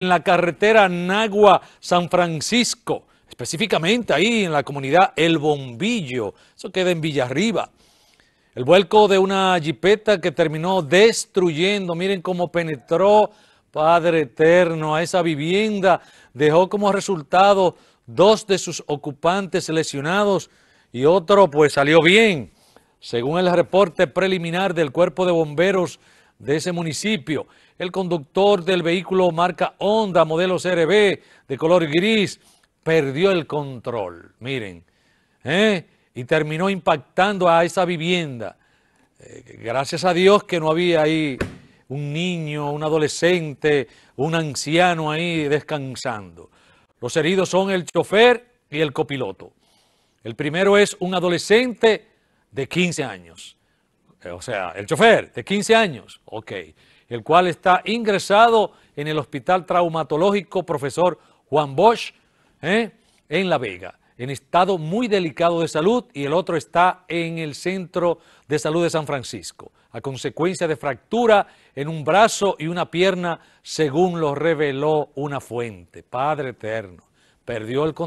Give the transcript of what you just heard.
en la carretera Nagua-San Francisco, específicamente ahí en la comunidad El Bombillo, eso queda en Villarriba. El vuelco de una jipeta que terminó destruyendo, miren cómo penetró, Padre Eterno, a esa vivienda, dejó como resultado dos de sus ocupantes lesionados y otro pues salió bien. Según el reporte preliminar del cuerpo de bomberos, de ese municipio. El conductor del vehículo marca Honda, modelo CRB, de color gris, perdió el control, miren, ¿eh? y terminó impactando a esa vivienda. Eh, gracias a Dios que no había ahí un niño, un adolescente, un anciano ahí descansando. Los heridos son el chofer y el copiloto. El primero es un adolescente de 15 años. Eh, o sea, el chofer de 15 años, ok, el cual está ingresado en el Hospital Traumatológico Profesor Juan Bosch eh, en La Vega, en estado muy delicado de salud y el otro está en el Centro de Salud de San Francisco, a consecuencia de fractura en un brazo y una pierna, según lo reveló una fuente. Padre eterno, perdió el control.